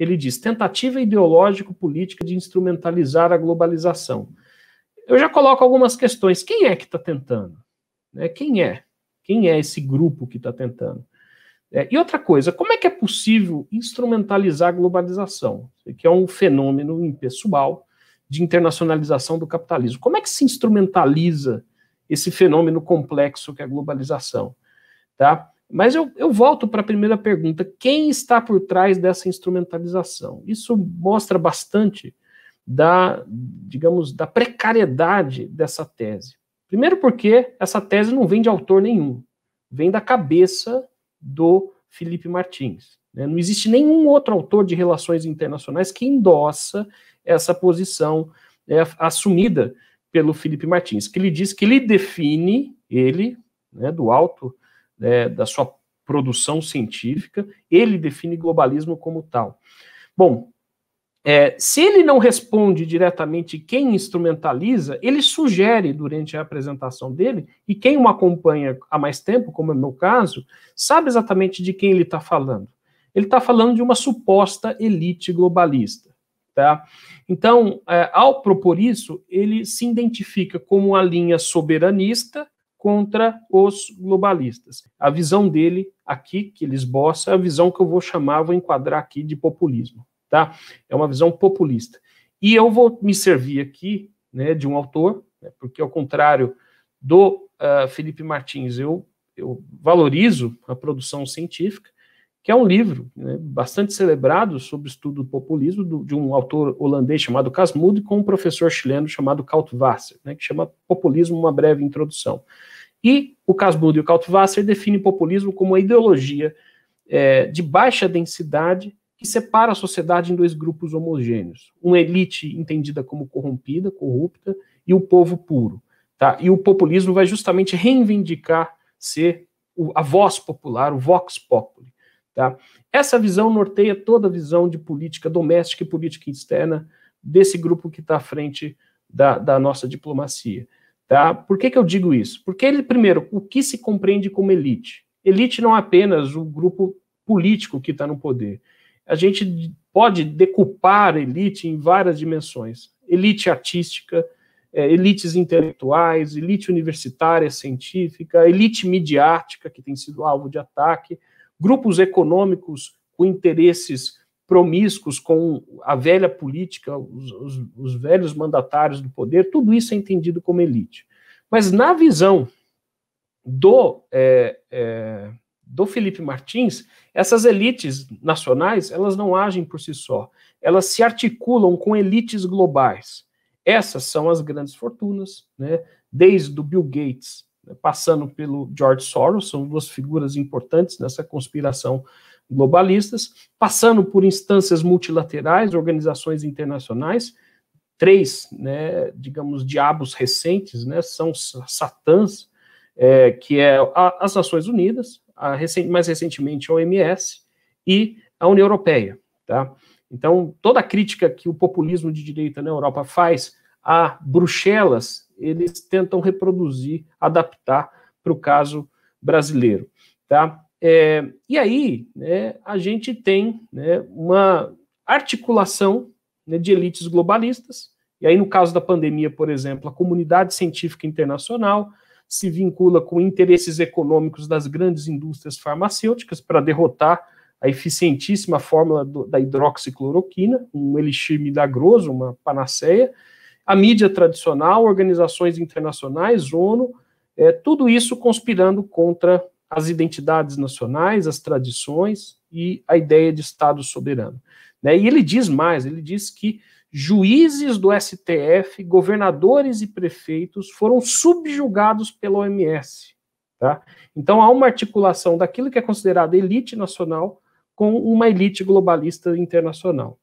ele diz: tentativa ideológico-política de instrumentalizar a globalização. Eu já coloco algumas questões. Quem é que está tentando? Né? Quem é? Quem é esse grupo que está tentando? É, e outra coisa, como é que é possível instrumentalizar a globalização? Que é um fenômeno impessoal de internacionalização do capitalismo. Como é que se instrumentaliza esse fenômeno complexo que é a globalização? Tá? Mas eu, eu volto para a primeira pergunta: quem está por trás dessa instrumentalização? Isso mostra bastante da, digamos, da precariedade dessa tese. Primeiro, porque essa tese não vem de autor nenhum, vem da cabeça do Felipe Martins. Né? Não existe nenhum outro autor de relações internacionais que endossa essa posição né, assumida pelo Felipe Martins, que ele diz que ele define, ele, né, do alto é, da sua produção científica, ele define globalismo como tal. Bom, é, se ele não responde diretamente quem instrumentaliza, ele sugere durante a apresentação dele, e quem o acompanha há mais tempo, como é o meu caso, sabe exatamente de quem ele está falando. Ele está falando de uma suposta elite globalista. Tá? Então, é, ao propor isso, ele se identifica como uma linha soberanista contra os globalistas. A visão dele aqui, que ele esboça, é a visão que eu vou chamar, vou enquadrar aqui de populismo, tá? É uma visão populista. E eu vou me servir aqui né, de um autor, né, porque ao contrário do uh, Felipe Martins, eu, eu valorizo a produção científica, que é um livro né, bastante celebrado sobre o estudo do populismo do, de um autor holandês chamado Casmudo e com um professor chileno chamado Kaltwasser, né, que chama Populismo uma breve introdução. E o Casmudo e o Kaltwasser definem populismo como a ideologia é, de baixa densidade que separa a sociedade em dois grupos homogêneos, uma elite entendida como corrompida, corrupta, e o povo puro. Tá? E o populismo vai justamente reivindicar ser a voz popular, o vox populi. Tá? Essa visão norteia toda a visão de política doméstica e política externa desse grupo que está à frente da, da, nossa diplomacia. Tá? Por que, que eu digo isso? Porque, ele, primeiro, o que se compreende como elite? Elite não é apenas o grupo político que está no poder. A gente pode decupar elite em várias dimensões: elite artística, é, elites intelectuais, elite universitária, científica, elite midiática, que tem sido alvo de ataque, grupos econômicos com interesses promíscuos com a velha política, os, os, os velhos mandatários do poder, tudo isso é entendido como elite. Mas na visão do, é, é, do Felipe Martins, essas elites nacionais, elas não agem por si só, elas se articulam com elites globais. Essas são as grandes fortunas, né? desde o Bill Gates né, passando pelo George Soros, são duas figuras importantes nessa conspiração globalistas, passando por instâncias multilaterais, organizações internacionais, três, né, digamos, diabos recentes, né, são satãs, é, que é a, as Nações Unidas, a recente mais recentemente a OMS e a União Europeia, tá? Então, toda a crítica que o populismo de direita na Europa faz a Bruxelas eles tentam reproduzir, adaptar para o caso brasileiro. Tá? É, e aí né, a gente tem né, uma articulação né, de elites globalistas, e aí no caso da pandemia, por exemplo, a comunidade científica internacional se vincula com interesses econômicos das grandes indústrias farmacêuticas para derrotar a eficientíssima fórmula do, da hidroxicloroquina, um elixir milagroso, uma panaceia, a mídia tradicional, organizações internacionais, ONU, é, tudo isso conspirando contra as identidades nacionais, as tradições e a ideia de Estado soberano. Né? E ele diz mais: ele diz que juízes do STF, governadores e prefeitos foram subjugados pela OMS. Tá? Então há uma articulação daquilo que é considerado elite nacional com uma elite globalista internacional.